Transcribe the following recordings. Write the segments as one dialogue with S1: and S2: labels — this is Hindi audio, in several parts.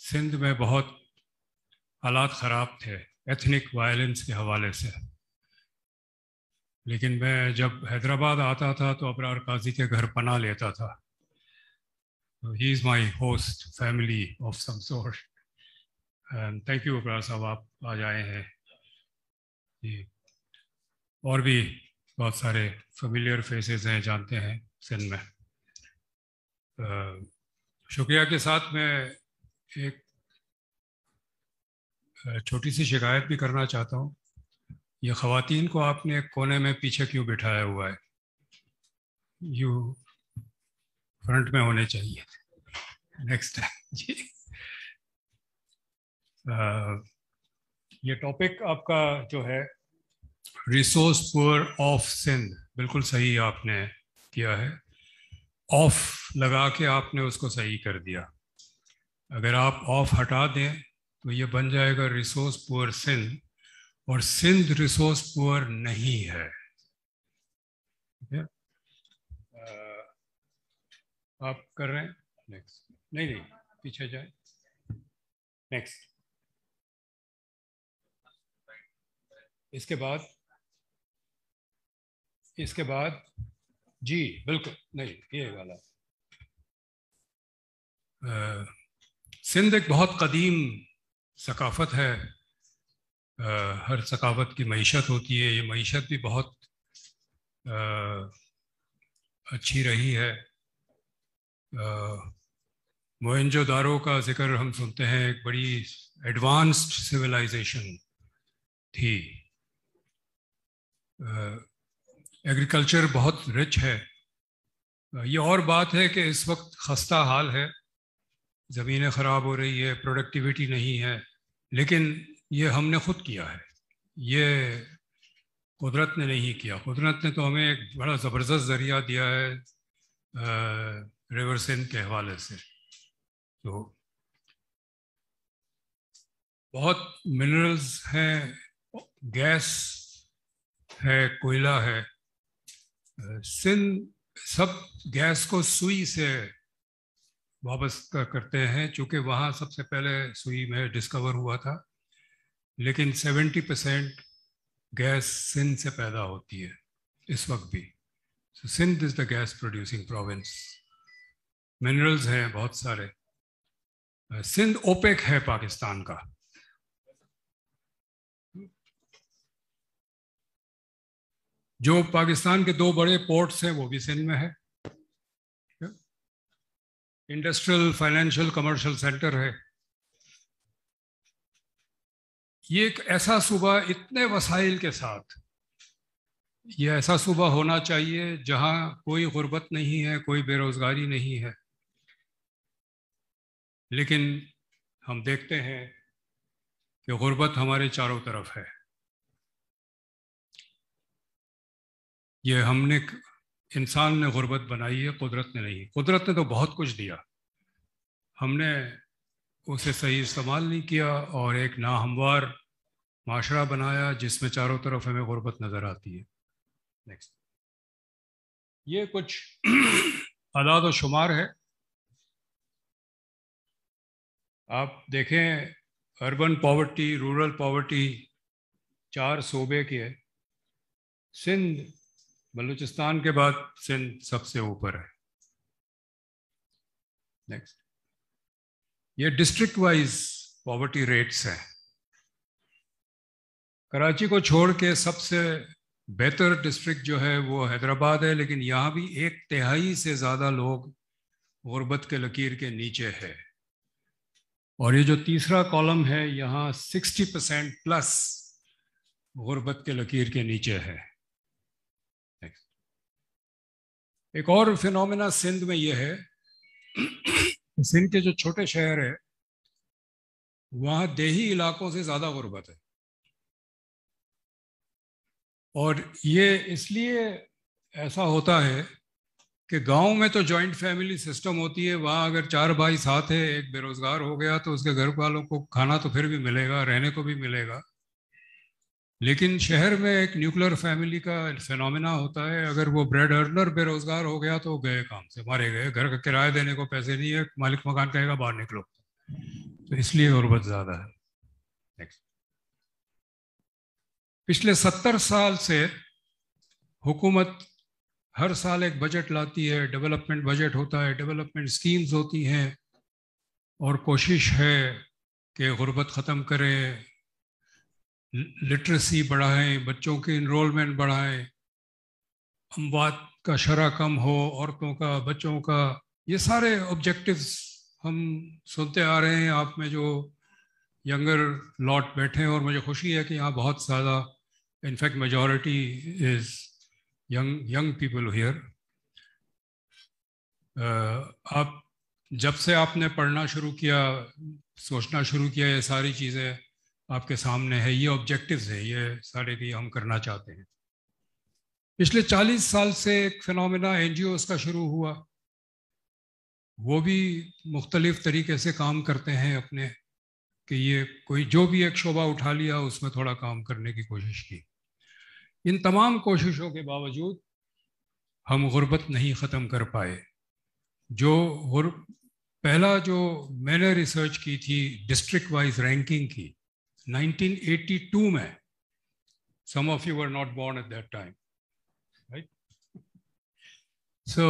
S1: सिंध में बहुत हालात ख़राब थे एथनिक वायलेंस के हवाले से लेकिन मैं जब हैदराबाद आता था तो अबरार काजी के घर पना लेता था he is my host family of some and thank you Abrar साहब आप आ जाए हैं और भी बहुत सारे फेमिलियर फेसेस हैं जानते हैं सिंध में शुक्रिया के साथ मैं एक छोटी सी शिकायत भी करना चाहता हूँ ये ख़वातीन को आपने कोने में पीछे क्यों बिठाया हुआ है यू फ्रंट में होने चाहिए नेक्स्ट टाइम जी आ, ये टॉपिक आपका जो है रिसोर्स पुअर ऑफ सिंध बिल्कुल सही आपने किया है ऑफ लगा के आपने उसको सही कर दिया अगर आप ऑफ हटा दें तो ये बन जाएगा रिसोर्स पुअर सिंध और सिंध रिसोर्स पुअर नहीं है आप कर रहे हैं नेक्स्ट नहीं नहीं पीछे जाए नेक्स्ट इसके बाद इसके बाद जी बिल्कुल नहीं ये वाला सिंध एक बहुत कदीम सकाफत है आ, हर सकाफत की मीशत होती है ये मीशत भी बहुत आ, अच्छी रही है मोहनजो का जिक्र हम सुनते हैं एक बड़ी एडवांस्ड सिविलाइजेशन थी एग्रीकल्चर बहुत रिच है ये और बात है कि इस वक्त खस्ता हाल है ज़मीनें ख़राब हो रही है प्रोडक्टिविटी नहीं है लेकिन ये हमने खुद किया है ये कुदरत ने नहीं किया कुदरत ने तो हमें एक बड़ा ज़बरदस्त ज़रिया दिया है रिवर सिंध के हवाले से तो बहुत मिनरल्स हैं गैस है कोयला है सिंध सब गैस को सुई से वापस करते हैं चूँकि वहाँ सबसे पहले सुई में डिस्कवर हुआ था लेकिन 70 परसेंट गैस सिंध से पैदा होती है इस वक्त भी Sindh is the gas producing province minerals हैं बहुत सारे uh, सिंध ओपेक है पाकिस्तान का जो पाकिस्तान के दो बड़े पोर्ट्स हैं वो भी सिंध में है इंडस्ट्रियल फाइनेंशियल कमर्शियल सेंटर है ये एक ऐसा सूबा इतने वसाइल के साथ ये ऐसा सूबा होना चाहिए जहाँ कोई गुर्बत नहीं है कोई बेरोज़गारी नहीं है लेकिन हम देखते हैं कि गुर्बत हमारे चारों तरफ है ये हमने इंसान ने गुर्बत बनाई है कुदरत ने नहीं कुदरत ने तो बहुत कुछ दिया हमने उसे सही इस्तेमाल नहीं किया और एक नाहमवार माशरा बनाया जिसमें चारों तरफ हमें गुर्बत नज़र आती है नेक्स्ट ये कुछ अदाद व शुमार है आप देखें अर्बन पॉवर्टी रूरल पॉवर्टी चार सूबे की है सिंध बलूचिस्तान के बाद सिंध सबसे ऊपर है नेक्स्ट ये डिस्ट्रिक्ट वाइज पॉवर्टी रेट्स हैं कराची को छोड़ के सबसे बेहतर डिस्ट्रिक्ट जो है वो हैदराबाद है लेकिन यहाँ भी एक तिहाई से ज़्यादा लोग गुरबत के लकीर के नीचे है और ये जो तीसरा कॉलम है यहाँ 60 परसेंट प्लस गुरबत के लकीर के नीचे है एक और फिनोमिना सिंध में यह है सिंध के जो छोटे शहर है वहाँ देही इलाकों से ज़्यादा गुर्बत है और ये इसलिए ऐसा होता है कि गांव में तो जॉइंट फैमिली सिस्टम होती है वहाँ अगर चार भाई साथ है एक बेरोज़गार हो गया तो उसके घर वालों को खाना तो फिर भी मिलेगा रहने को भी मिलेगा लेकिन शहर में एक न्यूक्लियर फैमिली का फिनोमिना होता है अगर वो ब्रेड अर्नर बेरोजगार हो गया तो गए काम से मारे गए घर का किराया देने को पैसे नहीं है मालिक मकान कहेगा बाहर निकलो तो इसलिए गुर्बत ज़्यादा है पिछले सत्तर साल से हुकूमत हर साल एक बजट लाती है डेवलपमेंट बजट होता है डेवलपमेंट स्कीम्स होती हैं और कोशिश है कि गुर्बत ख़त्म करें लिटरेसी बढ़ाएं बच्चों के इनरोलमेंट बढ़ाएं अमवात का शरा कम हो औरतों का बच्चों का ये सारे ऑब्जेक्टिव्स हम सुनते आ रहे हैं आप में जो यंगर लॉट बैठे हैं और मुझे खुशी है कि यहाँ बहुत ज़्यादा in fact majority is young young people here आप जब से आपने पढ़ना शुरू किया सोचना शुरू किया ये सारी चीज़ें आपके सामने है ये ऑब्जेक्टिव्स है ये सारे भी हम करना चाहते हैं पिछले 40 साल से एक फिनमिना एन का शुरू हुआ वो भी मुख्तलिफ तरीके से काम करते हैं अपने कि ये कोई जो भी एक शोबा उठा लिया उसमें थोड़ा काम करने की कोशिश की इन तमाम कोशिशों के बावजूद हम गुर्बत नहीं ख़त्म कर पाए जो पहला जो मैंने रिसर्च की थी डिस्ट्रिक्ट वाइज रैंकिंग की 1982 में some of you are not born at that time right so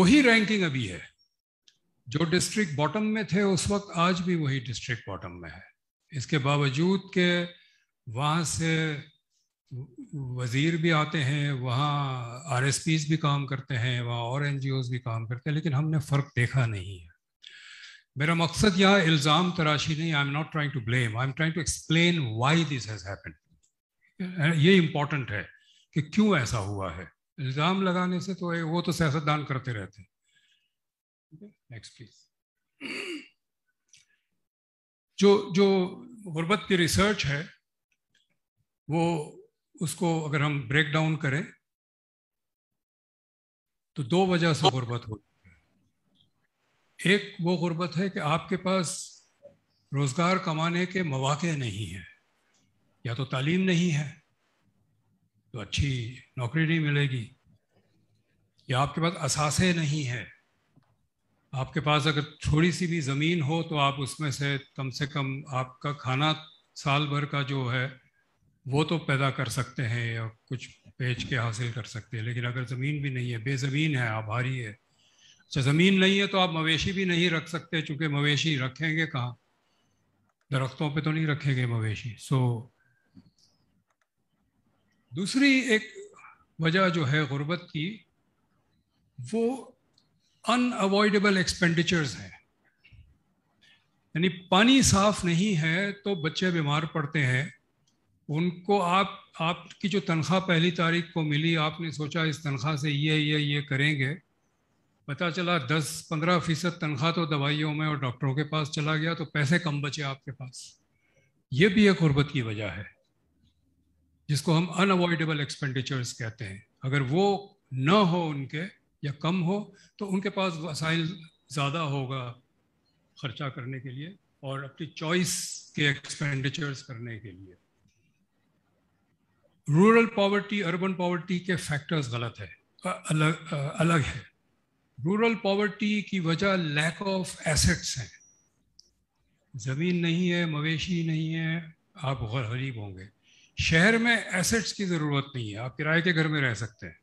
S1: वही रैंकिंग अभी है जो डिस्ट्रिक्ट बॉटम में थे उस वक्त आज भी वही डिस्ट्रिक्ट बॉटम में है इसके बावजूद के वहाँ से वजीर भी आते हैं वहाँ आर भी काम करते हैं वहाँ और एन भी काम करते हैं लेकिन हमने फ़र्क देखा नहीं है मेरा मकसद यह इल्ज़ाम तराशी नहीं I am not trying to blame I am trying to explain why this has happen ये इम्पॉर्टेंट है कि क्यों ऐसा हुआ है इल्ज़ाम लगाने से तो वो तो सियासतदान करते रहते हैं नेक्स्ट प्लीज जो जो गुर्बत की रिसर्च है वो उसको अगर हम ब्रेक डाउन करें तो दो वजह से गुर्बत होती एक वो गुर्बत है कि आपके पास रोज़गार कमाने के मौाक़े नहीं हैं या तो तालीम नहीं है तो अच्छी नौकरी नहीं मिलेगी या आपके पास असासे नहीं है आपके पास अगर थोड़ी सी भी ज़मीन हो तो आप उसमें से कम से कम आपका खाना साल भर का जो है वो तो पैदा कर सकते हैं या कुछ बेच के हासिल कर सकते हैं लेकिन अगर ज़मीन भी नहीं है बेज़मीन है आभारी है अच्छा ज़मीन नहीं है तो आप मवेशी भी नहीं रख सकते चूँकि मवेशी रखेंगे कहाँ दरख्तों पे तो नहीं रखेंगे मवेशी सो so, दूसरी एक वजह जो है गुर्बत की वो अनअवॉइडेबल एक्सपेंडिचर्स है यानी पानी साफ नहीं है तो बच्चे बीमार पड़ते हैं उनको आप आपकी जो तनख्वाह पहली तारीख को मिली आपने सोचा इस तनख्वाह से ये ये ये करेंगे पता चला दस पंद्रह फीसद तनख्वाह तो दवाइयों में और डॉक्टरों के पास चला गया तो पैसे कम बचे आपके पास ये भी एक गुर्बत की वजह है जिसको हम अनअवॉइडेबल एक्सपेंडिचर्स कहते हैं अगर वो न हो उनके या कम हो तो उनके पास वसाइल ज़्यादा होगा खर्चा करने के लिए और अपनी चॉइस के एक्सपेंडिचर्स करने के लिए रूरल पॉवर्टी अर्बन पॉवर्टी के फैक्टर्स गलत है अलग अलग है रूरल पॉवर्टी की वजह लैक ऑफ एसेट्स है ज़मीन नहीं है मवेशी नहीं है आप गरीब होंगे शहर में एसेट्स की ज़रूरत नहीं है आप किराए के घर में रह सकते हैं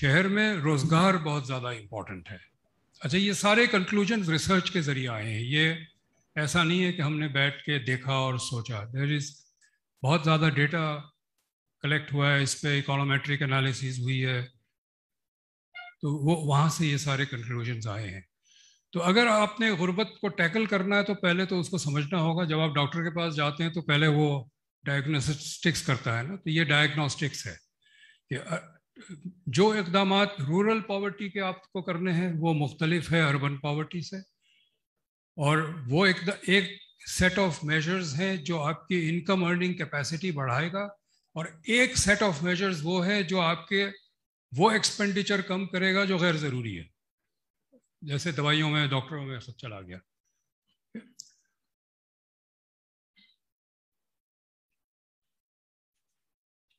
S1: शहर में रोज़गार बहुत ज़्यादा इम्पॉर्टेंट है अच्छा ये सारे कंक्लूजन रिसर्च के ज़रिए आए हैं ये ऐसा नहीं है कि हमने बैठ के देखा और सोचा देर इज़ बहुत ज़्यादा डेटा कलेक्ट हुआ है इस पर इकोनोमेट्रिक एनालिसिस हुई है तो वो वहाँ से ये सारे कंक्लूजन आए हैं तो अगर आपने गुर्बत को टैकल करना है तो पहले तो उसको समझना होगा जब आप डॉक्टर के पास जाते हैं तो पहले वो डायग्नोस्टिक्स करता है ना तो ये डायग्नोस्टिक्स है कि जो इकदाम रूरल पावर्टी के आपको करने हैं वो मुख्तलिफ है अर्बन पावर्टी से और वो एक, एक सेट ऑफ मेजर्स हैं जो आपकी इनकम अर्निंग कैपेसिटी बढ़ाएगा और एक सेट ऑफ मेजर्स वो है जो आपके वो एक्सपेंडिचर कम करेगा जो गैर ज़रूरी है जैसे दवाइयों में डॉक्टरों में सब चला गया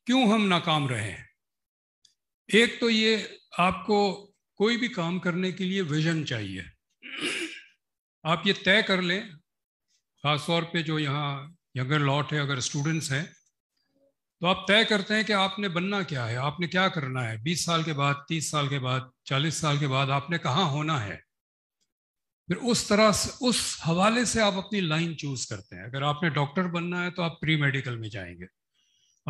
S1: क्यों हम नाकाम रहे हैं एक तो ये आपको कोई भी काम करने के लिए विजन चाहिए आप ये तय कर लें ख़ासतौर पे जो यहाँ यंगर लॉट है अगर स्टूडेंट्स हैं तो आप तय करते हैं कि आपने बनना क्या है आपने क्या करना है बीस साल के बाद तीस साल के बाद चालीस साल के बाद आपने कहाँ होना है फिर उस तरह से उस हवाले से आप अपनी लाइन चूज करते हैं अगर आपने डॉक्टर बनना है तो आप प्री मेडिकल में जाएंगे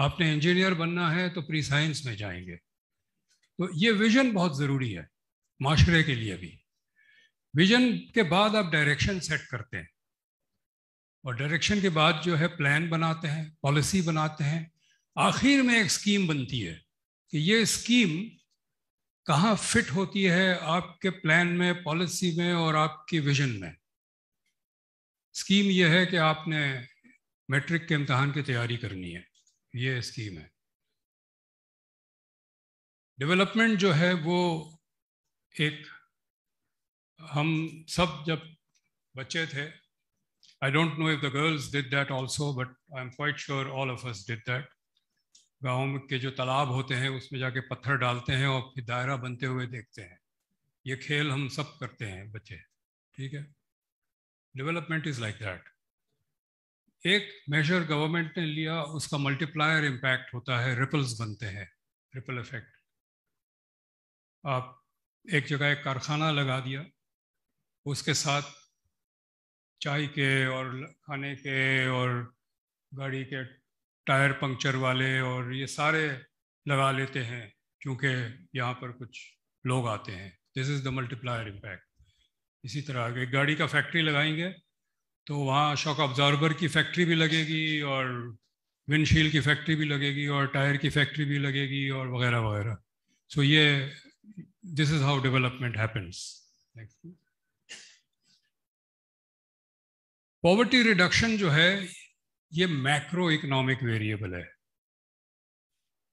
S1: आपने इंजीनियर बनना है तो प्री साइंस में जाएंगे तो ये विजन बहुत ज़रूरी है माशरे के लिए भी विजन के बाद आप डायरेक्शन सेट करते हैं और डायरेक्शन के बाद जो है प्लान बनाते हैं पॉलिसी बनाते हैं आखिर में एक स्कीम बनती है कि ये स्कीम कहाँ फिट होती है आपके प्लान में पॉलिसी में और आपके विजन में स्कीम यह है कि आपने मैट्रिक के इम्तहान की तैयारी करनी है ये स्कीम है डेवलपमेंट जो है वो एक हम सब जब बच्चे थे I don't know if the girls did that also but I am quite sure all of us did that गाँव के जो तालाब होते हैं उसमें जाके पत्थर डालते हैं और फिर दायरा बनते हुए देखते हैं ये खेल हम सब करते हैं बच्चे ठीक है डेवलपमेंट इज लाइक दैट एक मेजर गवर्नमेंट ने लिया उसका मल्टीप्लायर इम्पैक्ट होता है रिपल्स बनते हैं रिपल इफेक्ट आप एक जगह एक कारखाना लगा दिया उसके साथ चाय के और खाने के और गाड़ी के टायर पंक्चर वाले और ये सारे लगा लेते हैं क्योंकि यहाँ पर कुछ लोग आते हैं this is the multiplier impact इसी तरह अगर गाड़ी का फैक्ट्री लगाएंगे तो वहाँ शॉक ऑब्जॉर्बर की फैक्ट्री भी लगेगी और विंडशील्ड की फैक्ट्री भी लगेगी और टायर की फैक्ट्री भी लगेगी और वगैरह वगैरह सो ये this is how development happens poverty reduction जो है ये मैक्रो इकोनॉमिक वेरिएबल है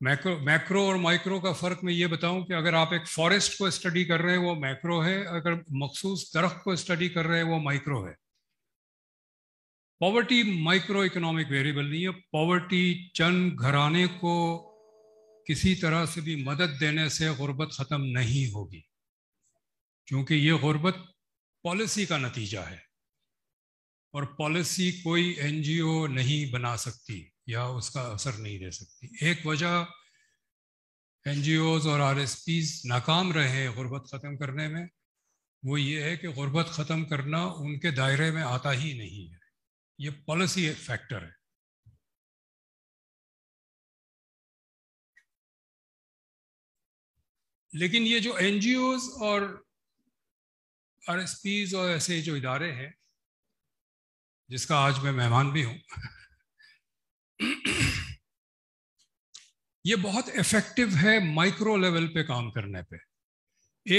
S1: मैक्रो मैक्रो और माइक्रो का फ़र्क मैं ये बताऊं कि अगर आप एक फॉरेस्ट को स्टडी कर रहे हैं वो मैक्रो है अगर मखसूस दरख्त को स्टडी कर रहे हैं वो माइक्रो है पॉवर्टी माइक्रो इकोनॉमिक वेरिएबल नहीं है पॉवर्टी चंद घराने को किसी तरह से भी मदद देने से गुर्बत ख़त्म नहीं होगी क्योंकि ये गुर्बत पॉलिसी का नतीजा है और पॉलिसी कोई एनजीओ नहीं बना सकती या उसका असर नहीं दे सकती एक वजह एन और आर नाकाम रहे हैं गुर्बत ख़त्म करने में वो ये है कि गुर्बत ख़त्म करना उनके दायरे में आता ही नहीं है ये पॉलिसी फैक्टर है लेकिन ये जो एन और आर और ऐसे जो इदारे हैं जिसका आज मैं मेहमान भी हूं ये बहुत इफेक्टिव है माइक्रो लेवल पे काम करने पे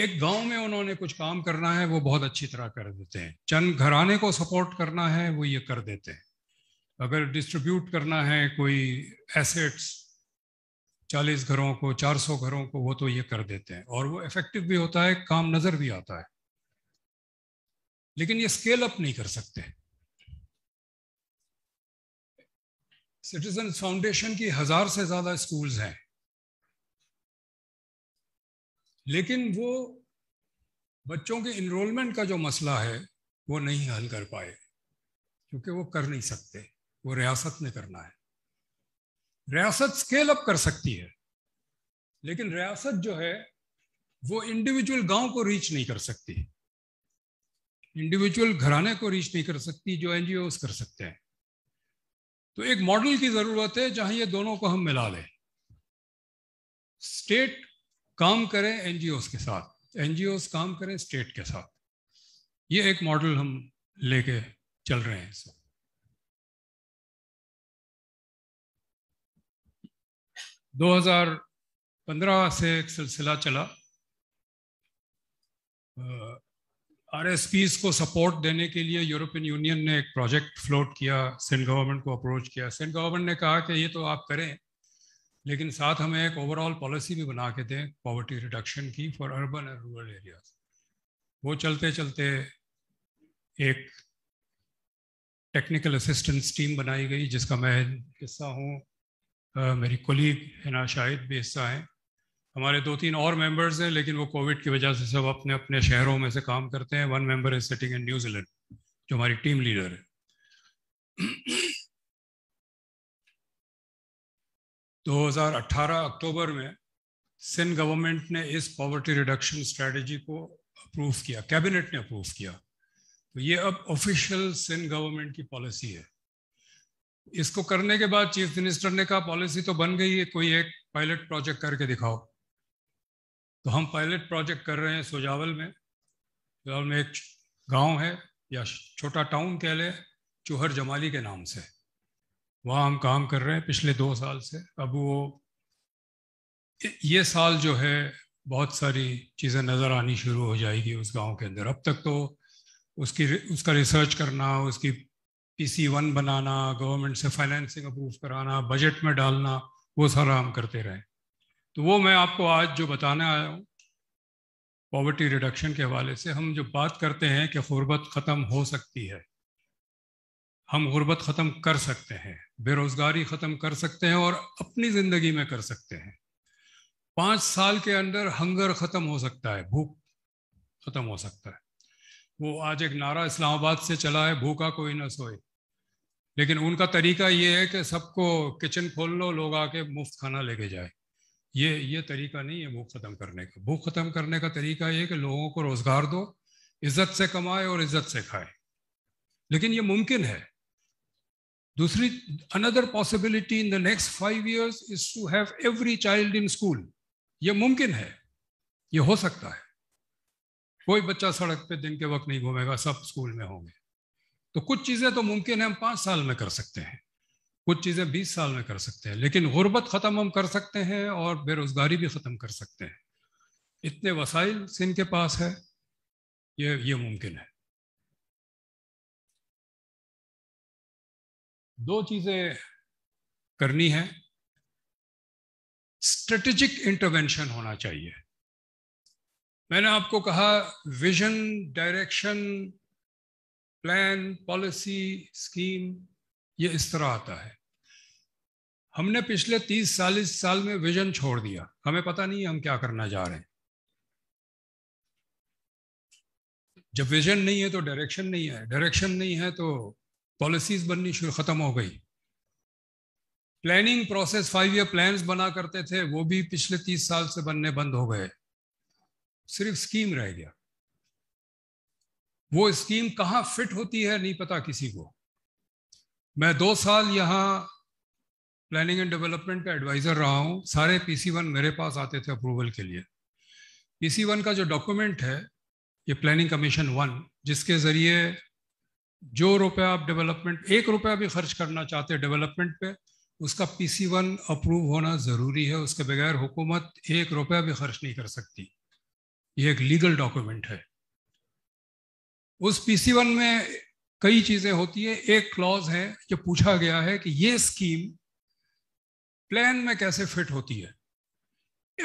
S1: एक गांव में उन्होंने कुछ काम करना है वो बहुत अच्छी तरह कर देते हैं चंद घराने को सपोर्ट करना है वो ये कर देते हैं अगर डिस्ट्रीब्यूट करना है कोई एसेट्स चालीस घरों को चार सौ घरों को वो तो ये कर देते हैं और वो इफेक्टिव भी होता है काम नज़र भी आता है लेकिन ये स्केल अप नहीं कर सकते सिटीजन फाउंडेशन की हजार से ज्यादा स्कूल्स हैं लेकिन वो बच्चों के इनरोलमेंट का जो मसला है वो नहीं हल कर पाए क्योंकि वो कर नहीं सकते वो रियासत ने करना है रियासत स्केल अप कर सकती है लेकिन रियासत जो है वो इंडिविजुअल गांव को रीच नहीं कर सकती इंडिविजुअल घराने को रीच नहीं कर सकती जो एनजीओ कर सकते हैं तो एक मॉडल की जरूरत है जहां ये दोनों को हम मिला लें स्टेट काम करें एनजीओ के साथ एनजीओ काम करें स्टेट के साथ ये एक मॉडल हम लेके चल रहे हैं इसमें दो हजार पंद्रह से एक सिलसिला चला आरएसपीस को सपोर्ट देने के लिए यूरोपियन यूनियन ने एक प्रोजेक्ट फ्लोट किया सेंट गवर्नमेंट को अप्रोच किया सेंट गवर्नमेंट ने कहा कि ये तो आप करें लेकिन साथ हमें एक ओवरऑल पॉलिसी भी बना के दें पॉवर्टी रिडक्शन की for urban and rural areas वो चलते चलते एक टेक्निकल असिस्टेंस टीम बनाई गई जिसका मैं हिस्सा हूँ मेरी कोलीग हिना शाहिद भी हिस्सा हैं हमारे दो तीन और मेंबर्स हैं लेकिन वो कोविड की वजह से सब अपने अपने शहरों में से काम करते हैं one member is sitting in New Zealand जो हमारी टीम लीडर है दो अक्टूबर में सिंध गवर्नमेंट ने इस पॉवर्टी रिडक्शन स्ट्रेटजी को अप्रूव किया कैबिनेट ने अप्रूव किया तो ये अब ऑफिशियल सिंध गवर्नमेंट की पॉलिसी है इसको करने के बाद चीफ मिनिस्टर ने कहा पॉलिसी तो बन गई है कोई एक पायलट प्रोजेक्ट करके दिखाओ तो हम पायलट प्रोजेक्ट कर रहे हैं सोजावल में सोजावल में एक गांव है या छोटा टाउन कह लें चूहर जमाली के नाम से वहाँ हम काम कर रहे हैं पिछले दो साल से अब वो ये साल जो है बहुत सारी चीज़ें नज़र आनी शुरू हो जाएगी उस गांव के अंदर अब तक तो उसकी उसका रिसर्च करना उसकी पी सी वन बनाना गवर्नमेंट से फाइनेंसिंग अप्रूव कराना बजट में डालना वो सारा हम करते रहे तो वो मैं आपको आज जो बताने आया हूँ पॉवर्टी रिडक्शन के हवाले से हम जो बात करते हैं कि गुर्बत ख़त्म हो सकती है हम गुर्बत ख़त्म कर सकते हैं बेरोज़गारी ख़त्म कर सकते हैं और अपनी ज़िंदगी में कर सकते हैं पाँच साल के अंदर हंगर ख़त्म हो सकता है भूख ख़त्म हो सकता है वो आज एक नारा इस्लामाबाद से चला है भूखा कोई ना सोए लेकिन उनका तरीका ये है कि सबको किचन खोल लो लोग आके मुफ्त खाना लेके जाए ये ये तरीका नहीं है भूख ख़त्म करने का भूख ख़त्म करने का तरीका ये कि लोगों को रोज़गार दो इज़्ज़त से कमाए और इज़्ज़त से खाए लेकिन ये मुमकिन है दूसरी another possibility in the next five years is to have every child in school ये मुमकिन है ये हो सकता है कोई बच्चा सड़क पे दिन के वक्त नहीं घूमेगा सब स्कूल में होंगे तो कुछ चीज़ें तो मुमकिन है हम पाँच साल में कर सकते हैं कुछ चीज़ें बीस साल में कर सकते हैं लेकिन गुर्बत ख़त्म हम कर सकते हैं और बेरोज़गारी भी ख़त्म कर सकते हैं इतने वसाइल सिंध के पास है ये ये मुमकिन है दो चीज़ें करनी है स्ट्रेटेजिक इंटरवेंशन होना चाहिए मैंने आपको कहा vision direction plan policy scheme ये इस तरह आता है हमने पिछले तीस चालीस साल में विजन छोड़ दिया हमें पता नहीं हम क्या करना जा रहे हैं जब विजन नहीं है तो डायरेक्शन नहीं है डायरेक्शन नहीं है तो पॉलिसीज बननी शुरू खत्म हो गई planning process five year plans बना करते थे वो भी पिछले तीस साल से बनने बंद हो गए सिर्फ स्कीम रह गया वो स्कीम कहाँ फिट होती है नहीं पता किसी को मैं दो साल यहाँ प्लानिंग एंड डेवलपमेंट का एडवाइज़र रहा हूँ सारे पीसी वन मेरे पास आते थे अप्रूवल के लिए पीसी वन का जो डॉक्यूमेंट है ये प्लानिंग कमीशन वन जिसके ज़रिए जो रुपया आप डेवलपमेंट एक रुपया भी खर्च करना चाहते हैं डेवलपमेंट पे उसका पीसी वन अप्रूव होना ज़रूरी है उसके बगैर हुकूमत एक रुपया भी खर्च नहीं कर सकती ये एक लीगल डॉक्यूमेंट है उस पीसी वन में कई चीजें होती है एक क्लॉज है जो पूछा गया है कि ये स्कीम प्लान में कैसे फिट होती है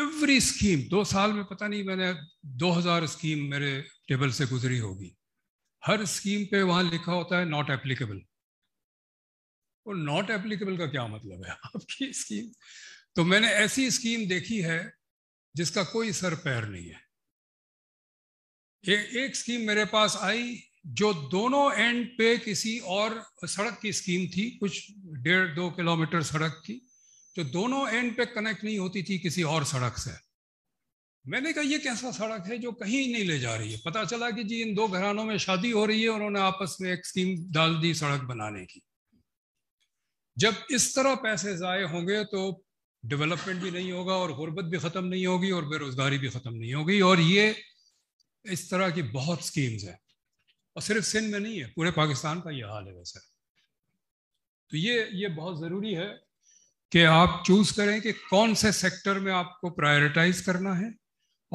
S1: एवरी स्कीम दो साल में पता नहीं मैंने 2000 स्कीम मेरे टेबल से गुजरी होगी हर स्कीम पे वहां लिखा होता है नॉट एप्लीकेबल और नॉट एप्लीकेबल का क्या मतलब है आपकी स्कीम तो मैंने ऐसी स्कीम देखी है जिसका कोई सर पैर नहीं है ए, एक स्कीम मेरे पास आई जो दोनों एंड पे किसी और सड़क की स्कीम थी कुछ डेढ़ दो किलोमीटर सड़क थी जो दोनों एंड पे कनेक्ट नहीं होती थी किसी और सड़क से मैंने कहा ये कैसा सड़क है जो कहीं नहीं ले जा रही है पता चला कि जी इन दो घरानों में शादी हो रही है उन्होंने आपस में एक स्कीम डाल दी सड़क बनाने की जब इस तरह पैसे ज़ाय होंगे तो डेवलपमेंट भी नहीं होगा और गुर्बत भी ख़त्म नहीं होगी और बेरोज़गारी भी ख़त्म नहीं होगी और ये इस तरह की बहुत स्कीम्स हैं और सिर्फ सिंध में नहीं है पूरे पाकिस्तान का ये हाल है वैसे तो ये ये बहुत ज़रूरी है कि आप चूज़ करें कि कौन से सेक्टर में आपको प्रायोरिटाइज करना है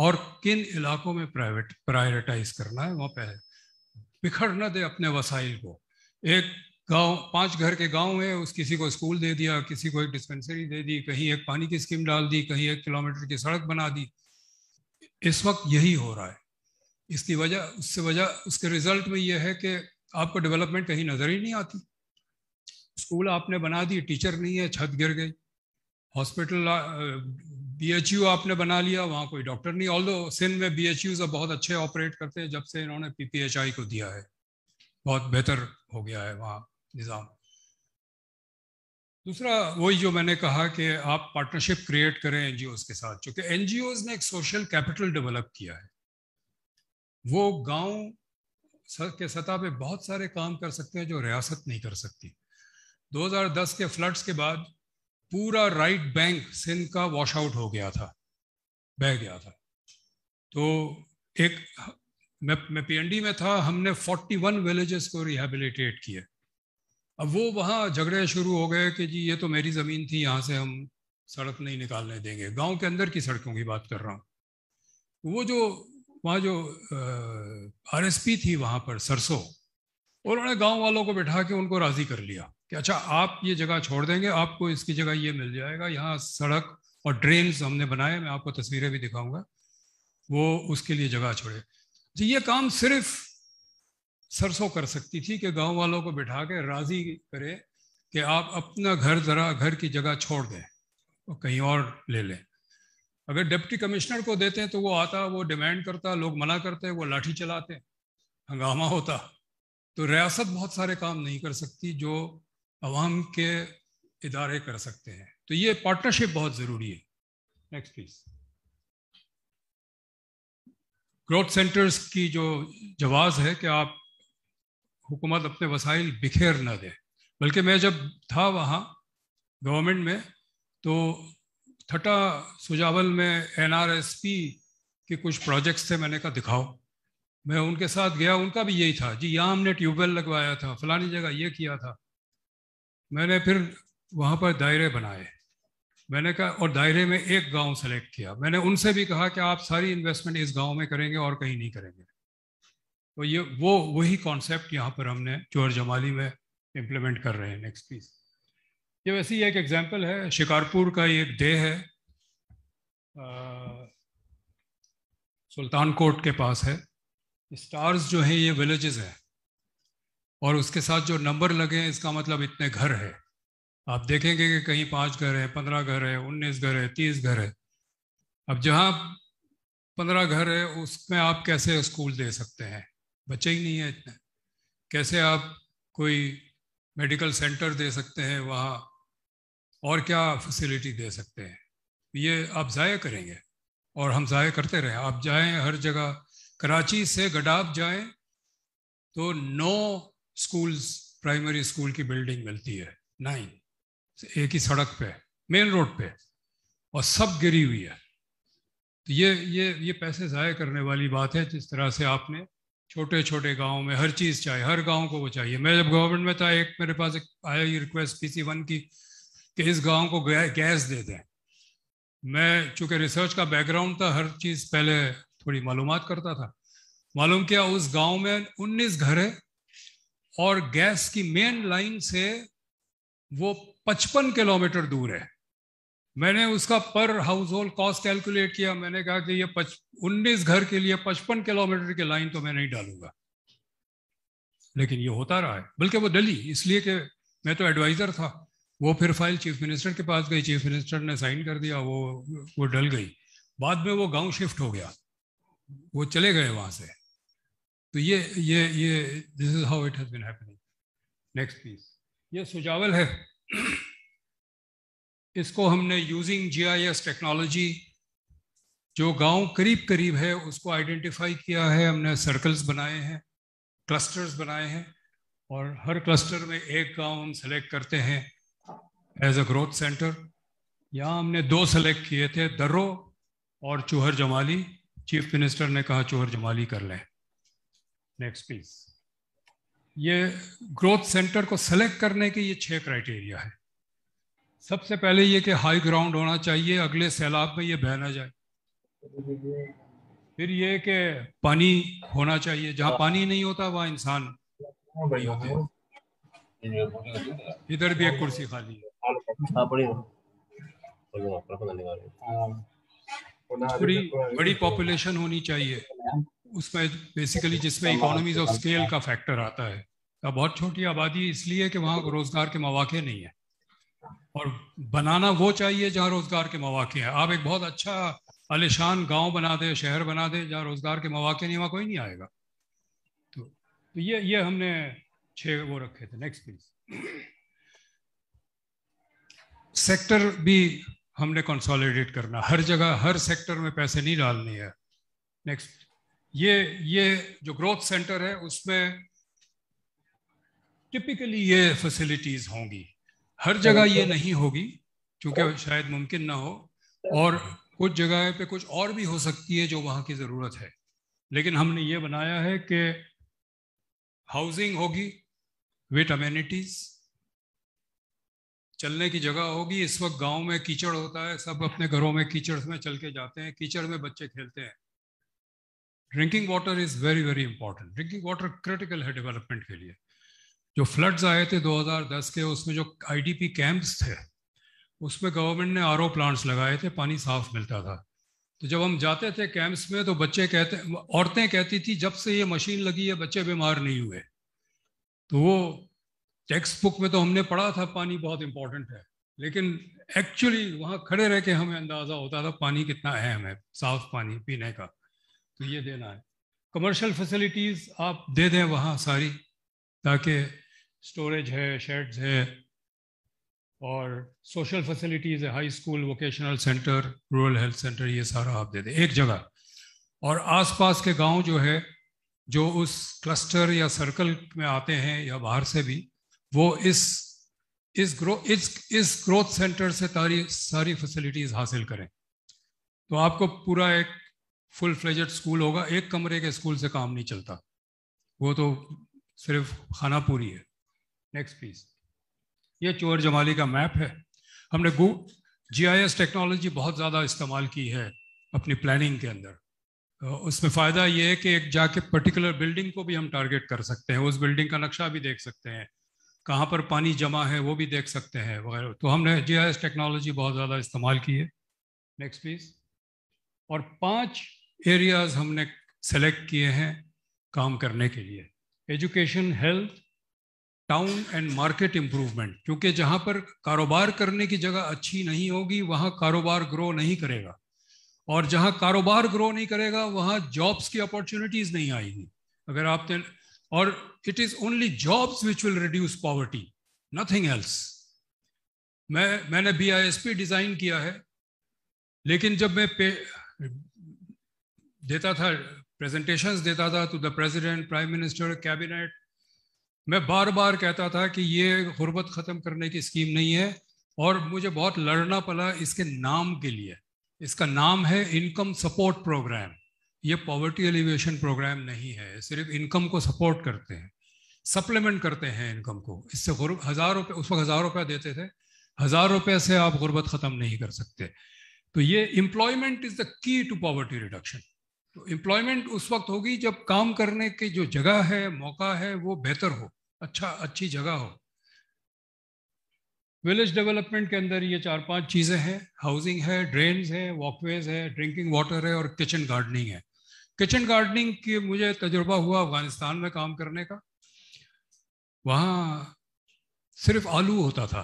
S1: और किन इलाकों में प्राइवेट प्रायोरिटाइज करना है वहाँ पर बिखर न दे अपने वसाइल को एक गांव पांच घर के गांव है उस किसी को स्कूल दे दिया किसी को एक डिस्पेंसरी दे दी कहीं एक पानी की स्कीम डाल दी कहीं एक किलोमीटर की सड़क बना दी इस वक्त यही हो रहा है इसकी वजह उससे वजह उसके रिजल्ट में यह है कि आपको डेवलपमेंट कहीं नज़र ही नहीं आती स्कूल आपने बना दी टीचर नहीं है छत गिर गई हॉस्पिटल बी आपने बना लिया वहाँ कोई डॉक्टर नहीं ऑल सिंध में बी एच बहुत अच्छे ऑपरेट करते हैं जब से इन्होंने पी को दिया है बहुत बेहतर हो गया है वहाँ निज़ाम दूसरा वही जो मैंने कहा कि आप पार्टनरशिप क्रिएट करें एनजीओज के साथ चूँकि एनजीओज ने एक सोशल कैपिटल डेवलप किया है वो गांव के सतह पे बहुत सारे काम कर सकते हैं जो रियासत नहीं कर सकती 2010 के फ्लड्स के बाद पूरा राइट बैंक सिंध का वॉश आउट हो गया था बह गया था तो एक मैं मैं पीएनडी में था हमने 41 विलेजेस को रिहेबिलिटेट किए अब वो वहाँ झगड़े शुरू हो गए कि जी ये तो मेरी ज़मीन थी यहाँ से हम सड़क नहीं निकालने देंगे गांव के अंदर की सड़कों की बात कर रहा हूँ वो जो वहाँ जो पी थी वहाँ पर सरसों उन्होंने गांव वालों को बैठा के उनको राजी कर लिया कि अच्छा आप ये जगह छोड़ देंगे आपको इसकी जगह ये मिल जाएगा यहाँ सड़क और ड्रेन हमने बनाए मैं आपको तस्वीरें भी दिखाऊंगा वो उसके लिए जगह छोड़े जी ये काम सिर्फ सरसों कर सकती थी कि गांव वालों को बैठा के राजी करे कि आप अपना घर ज़रा घर की जगह छोड़ दें और कहीं और ले लें अगर डिप्टी कमिश्नर को देते हैं तो वो आता वो डिमांड करता लोग मना करते वो लाठी चलाते हंगामा होता तो रियासत बहुत सारे काम नहीं कर सकती जो आवाम के इदारे कर सकते हैं तो ये पार्टनरशिप बहुत ज़रूरी है नेक्स्ट प्लीज़ ग्रोथ सेंटर्स की जो जवाज़ है कि आप हुकूमत अपने वसाइल बिखेर ना दे बल्कि मैं जब था वहाँ गवर्नमेंट में तो थटा सुजावल में एनआरएसपी के कुछ प्रोजेक्ट्स थे मैंने कहा दिखाओ मैं उनके साथ गया उनका भी यही था जी यहाँ हमने ट्यूबवेल लगवाया था फलानी जगह ये किया था मैंने फिर वहाँ पर दायरे बनाए मैंने कहा और दायरे में एक गांव सेलेक्ट किया मैंने उनसे भी कहा कि आप सारी इन्वेस्टमेंट इस गांव में करेंगे और कहीं नहीं करेंगे तो ये वो वही कॉन्सेप्ट यहाँ पर हमने चोर जमाली में इम्प्लीमेंट कर रहे हैं नेक्स्ट पीस ये वैसे ही एक एग्जाम्पल है शिकारपुर का एक डे है सुल्तान के पास है स्टार्स जो हैं ये विलेजेस हैं और उसके साथ जो नंबर लगे हैं इसका मतलब इतने घर है आप देखेंगे कि कहीं पाँच घर है पंद्रह घर है उन्नीस घर है तीस घर है अब जहाँ पंद्रह घर है उसमें आप कैसे स्कूल दे सकते हैं बच्चे ही नहीं है इतने कैसे आप कोई मेडिकल सेंटर दे सकते हैं वहाँ और क्या फैसिलिटी दे सकते हैं ये आप ज़ाया करेंगे और हम ज़ाया करते रहें आप जाएं हर जगह कराची से गडाब जाएं तो नौ स्कूल्स प्राइमरी स्कूल की बिल्डिंग मिलती है नाइन एक ही सड़क पे मेन रोड पे और सब गिरी हुई है तो ये ये ये पैसे ज़ाया करने वाली बात है जिस तरह से आपने छोटे छोटे गाँव में हर चीज़ चाहिए हर गाँव को वो चाहिए मैं जब गवर्नमेंट में था एक मेरे पास एक आया ये रिक्वेस्ट पी सी वन की कि इस गांव को गैस दे दें मैं चूंकि रिसर्च का बैकग्राउंड था हर चीज़ पहले थोड़ी मालूम करता था मालूम किया उस गांव में 19 घर है और गैस की मेन लाइन से वो 55 किलोमीटर दूर है मैंने उसका पर हाउस होल्ड कॉस्ट कैलकुलेट किया मैंने कहा कि ये पच उन्नीस घर के लिए पचपन किलोमीटर की लाइन तो मैं नहीं डालूंगा लेकिन ये होता रहा है बल्कि वो डली इसलिए कि मैं तो एडवाइज़र था वो फिर फाइल चीफ मिनिस्टर के पास गई चीफ मिनिस्टर ने साइन कर दिया वो वो डल गई बाद में वो गांव शिफ्ट हो गया वो चले गए वहां से तो ये ये ये this is how it has been happening next piece ये सुजावल है इसको हमने यूजिंग जीआईएस टेक्नोलॉजी जो गांव करीब करीब है उसको आइडेंटिफाई किया है हमने सर्कल्स बनाए हैं क्लस्टर्स बनाए हैं और हर क्लस्टर में एक गांव हम सेलेक्ट करते हैं एज अ ग्रोथ सेंटर यहाँ हमने दो सेलेक्ट किए थे दर्रो और चूहर जमाली चीफ मिनिस्टर ने कहा चूहर जमाली कर लें नेक्स्ट प्लीज ये ग्रोथ सेंटर को सेलेक्ट करने के ये छह क्राइटेरिया है सबसे पहले ये कि हाई ग्राउंड होना चाहिए अगले सैलाब में ये बह ना जाए फिर ये कि पानी होना चाहिए जहाँ पानी नहीं होता वहाँ इंसान नहीं होते इधर भी एक कुर्सी खाली है थोड़ी बड़ी पॉपुलेशन होनी चाहिए उसमें बेसिकली जिसमें इकोनॉमीज ऑफ स्केल का फैक्टर आता है अब बहुत छोटी आबादी इसलिए कि वहाँ रोजगार के मौाक़े नहीं है और बनाना वो चाहिए जहाँ रोजगार के मौाक़े हैं आप एक बहुत अच्छा आलिशान गांव बना दे शहर बना दे जहाँ रोजगार के मौाक़े नहीं वहाँ कोई नहीं आएगा तो, तो ये ये हमने छः वो रखे थे नेक्स्ट प्लीज़ सेक्टर भी हमने कंसोलिडेट करना हर जगह हर सेक्टर में पैसे नहीं डालने हैं नेक्स्ट ये ये जो ग्रोथ सेंटर है उसमें टिपिकली ये फैसिलिटीज होंगी हर जगह ये नहीं होगी क्योंकि शायद मुमकिन ना हो और कुछ जगह पे कुछ और भी हो सकती है जो वहाँ की ज़रूरत है लेकिन हमने ये बनाया है कि हाउसिंग होगी विथ अम्यूनिटीज़ चलने की जगह होगी इस वक्त गांव में कीचड़ होता है सब अपने घरों में कीचड़ में चल के जाते हैं कीचड़ में बच्चे खेलते हैं drinking water is very very important drinking water critical है डेवलपमेंट के लिए जो फ्लड्स आए थे 2010 के उसमें जो आईडीपी कैंप्स थे उसमें गवर्नमेंट ने आर प्लांट्स लगाए थे पानी साफ मिलता था तो जब हम जाते थे कैंप्स में तो बच्चे कहते औरतें कहती थी जब से ये मशीन लगी है बच्चे बीमार नहीं हुए तो वो टेक्स्ट बुक में तो हमने पढ़ा था पानी बहुत इंपॉर्टेंट है लेकिन एक्चुअली वहाँ खड़े रह के हमें अंदाज़ा होता था पानी कितना अहम है साफ पानी पीने का तो ये देना है कमर्शियल फैसिलिटीज़ आप दे दें वहाँ सारी ताकि स्टोरेज है शेड्स है और सोशल फैसिलिटीज़ है high school vocational centre rural health centre ये सारा आप दे दें एक जगह और आसपास के गांव जो है जो उस क्लस्टर या सर्कल में आते हैं या बाहर से भी वो इस इस ग्रो इस इस ग्रोथ सेंटर से तारी सारी फैसिलिटीज़ हासिल करें तो आपको पूरा एक फुल फ्लेजेड स्कूल होगा एक कमरे के स्कूल से काम नहीं चलता वो तो सिर्फ खाना पूरी है नेक्स्ट प्लीज ये चोर जमाली का मैप है हमने गू जीआईएस टेक्नोलॉजी बहुत ज़्यादा इस्तेमाल की है अपनी प्लानिंग के अंदर उसमें फ़ायदा ये है कि एक जाके पर्टिकुलर बिल्डिंग को भी हम टारगेट कर सकते हैं उस बिल्डिंग का नक्शा भी देख सकते हैं कहाँ पर पानी जमा है वो भी देख सकते हैं वगैरह तो हमने जीआईएस टेक्नोलॉजी बहुत ज़्यादा इस्तेमाल की है नेक्स्ट प्लीज और पांच एरियाज हमने सेलेक्ट किए हैं काम करने के लिए education health town and market improvement क्योंकि जहाँ पर कारोबार करने की जगह अच्छी नहीं होगी वहाँ कारोबार ग्रो नहीं करेगा और जहाँ कारोबार ग्रो नहीं करेगा वहाँ जॉब्स की अपॉर्चुनिटीज़ नहीं आएगी अगर आपने और it is only jobs which will reduce poverty nothing else मैं मैंने B I S P design किया है लेकिन जब मैं पे देता था प्रेजेंटेशंस देता था to the president prime minister cabinet मैं बार बार कहता था कि ये गुर्बत ख़त्म करने की स्कीम नहीं है और मुझे बहुत लड़ना पड़ा इसके नाम के लिए इसका नाम है इनकम सपोर्ट प्रोग्राम ये पॉवर्टी एलिवेशन प्रोग्राम नहीं है सिर्फ इनकम को सपोर्ट करते हैं सप्लीमेंट करते हैं इनकम को इससे हज़ार रुपये उस वक्त हज़ार रुपया देते थे हज़ार रुपये से आप गुर्बत ख़त्म नहीं कर सकते तो ये employment is the key to poverty reduction तो एम्प्लॉयमेंट उस वक्त होगी जब काम करने की जो जगह है मौका है वो बेहतर हो अच्छा अच्छी जगह हो विलेज डेवलपमेंट के अंदर ये चार पांच चीज़ें हैं हाउसिंग है ड्रेन है वॉकवेज है ड्रिंकिंग वाटर है और किचन गार्डनिंग है किचन गार्डनिंग की मुझे तजुर्बा हुआ अफगानिस्तान में काम करने का वहाँ सिर्फ आलू होता था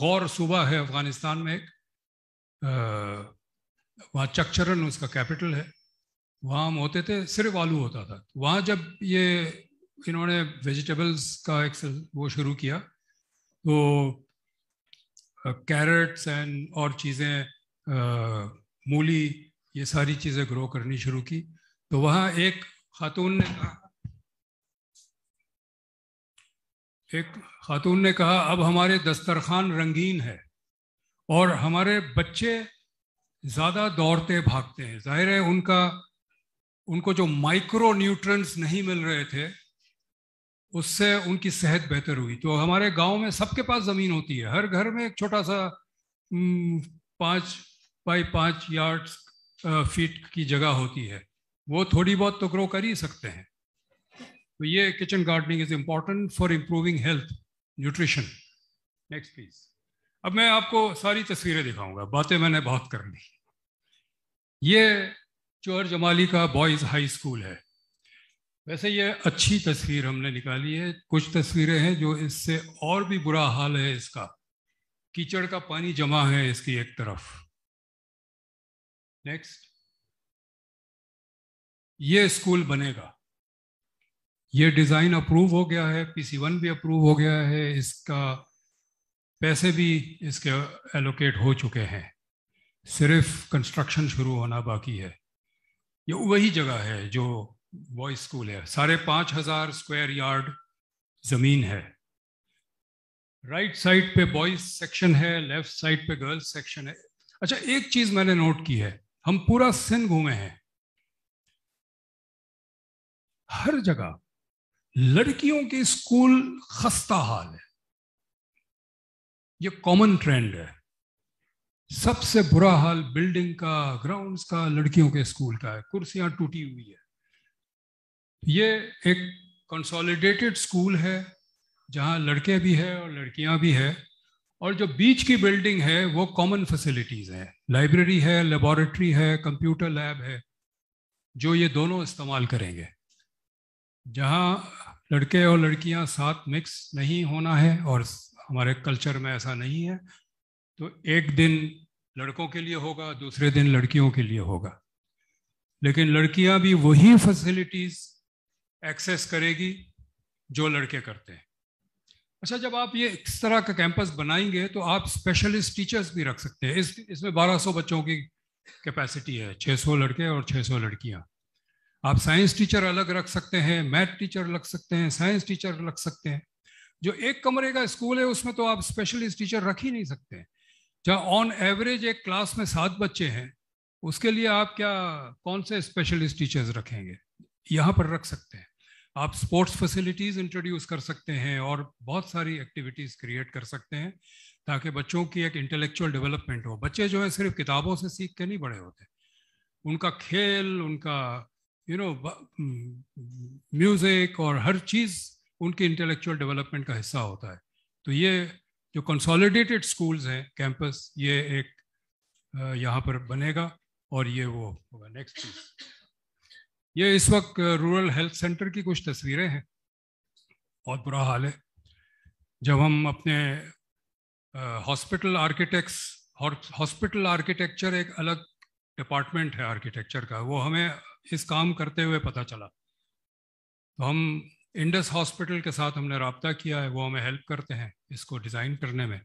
S1: गौर सूबा है अफगानिस्तान में एक वहाँ चकचरन उसका कैपिटल है वहाँ हम होते थे सिर्फ आलू होता था वहाँ जब ये इन्होंने वेजिटेबल्स का एक वो शुरू किया तो कैरेट्स एंड और चीज़ें मूली ये सारी चीज़ें ग्रो करनी शुरू की तो वहाँ एक खातून ने कहा एक खातून ने कहा अब हमारे दस्तरखान रंगीन है और हमारे बच्चे ज़्यादा दौड़ते भागते हैं जाहिर है उनका उनको जो माइक्रो न्यूट्रंस नहीं मिल रहे थे उससे उनकी सेहत बेहतर हुई तो हमारे गांव में सबके पास ज़मीन होती है हर घर में एक छोटा सा पाँच बाई पाँच यार्ड्स फीट की जगह होती है वो थोड़ी बहुत तो ग्रो कर ही सकते हैं तो ये kitchen gardening is important for improving health nutrition next please अब मैं आपको सारी तस्वीरें दिखाऊंगा बातें मैंने बहुत कर ली ये चोर जमाली का बॉयज़ हाई स्कूल है वैसे ये अच्छी तस्वीर हमने निकाली है कुछ तस्वीरें हैं जो इससे और भी बुरा हाल है इसका कीचड़ का पानी जमा है इसकी एक तरफ नेक्स्ट ये स्कूल बनेगा ये डिज़ाइन अप्रूव हो गया है पीसी वन भी अप्रूव हो गया है इसका पैसे भी इसके एलोकेट हो चुके हैं सिर्फ कंस्ट्रक्शन शुरू होना बाकी है ये वही जगह है जो बॉयज स्कूल है साढ़े पाँच हज़ार स्क्वायर यार्ड ज़मीन है राइट साइड पे बॉयज़ सेक्शन है लेफ्ट साइड पे गर्ल्स सेक्शन है अच्छा एक चीज़ मैंने नोट की है हम पूरा सिंध घूमे हैं हर जगह लड़कियों के स्कूल खस्ता हाल है ये कॉमन ट्रेंड है सबसे बुरा हाल बिल्डिंग का ग्राउंड्स का लड़कियों के स्कूल का है कुर्सियां टूटी हुई है ये एक कंसोलिडेटेड स्कूल है जहां लड़के भी है और लड़कियां भी है और जो बीच की बिल्डिंग है वो कॉमन फैसिलिटीज़ है लाइब्रेरी है लेबोरेटरी है कंप्यूटर लैब है जो ये दोनों इस्तेमाल करेंगे जहाँ लड़के और लड़कियाँ साथ मिक्स नहीं होना है और हमारे कल्चर में ऐसा नहीं है तो एक दिन लड़कों के लिए होगा दूसरे दिन लड़कियों के लिए होगा लेकिन लड़कियाँ भी वही फैसिलिटीज़ एक्सेस करेगी जो लड़के करते हैं अच्छा जब आप ये इस तरह का कैंपस बनाएंगे तो आप स्पेशलिस्ट टीचर्स भी रख सकते हैं इस इसमें 1200 बच्चों की कैपेसिटी है 600 लड़के और 600 लड़कियां आप साइंस टीचर अलग रख सकते हैं मैथ टीचर रख सकते हैं साइंस टीचर रख सकते हैं जो एक कमरे का स्कूल है उसमें तो आप स्पेशलिस्ट टीचर रख ही नहीं सकते जहाँ ऑन एवरेज एक क्लास में सात बच्चे हैं उसके लिए आप क्या कौन से स्पेशलिस्ट टीचर्स रखेंगे यहाँ पर रख सकते हैं आप स्पोर्ट्स फैसिलिटीज़ इंट्रोड्यूस कर सकते हैं और बहुत सारी एक्टिविटीज़ क्रिएट कर सकते हैं ताकि बच्चों की एक इंटेलेक्चुअल डेवलपमेंट हो बच्चे जो है सिर्फ किताबों से सीख के नहीं बड़े होते उनका खेल उनका यू नो म्यूज़िक और हर चीज़ उनकी इंटेलेक्चुअल डेवलपमेंट का हिस्सा होता है तो ये जो कंसोलिडेटेड स्कूल्स हैं कैंपस ये एक यहाँ पर बनेगा और ये वो होगा नेक्स्ट चीज़ ये इस वक्त रूरल हेल्थ सेंटर की कुछ तस्वीरें हैं बहुत बुरा हाल है जब हम अपने हॉस्पिटल आर्किटेक्ट्स हॉस्पिटल आर्किटेक्चर एक अलग डिपार्टमेंट है आर्किटेक्चर का वो हमें इस काम करते हुए पता चला तो हम इंडस हॉस्पिटल के साथ हमने रबता किया है वो हमें हेल्प करते हैं इसको डिज़ाइन करने में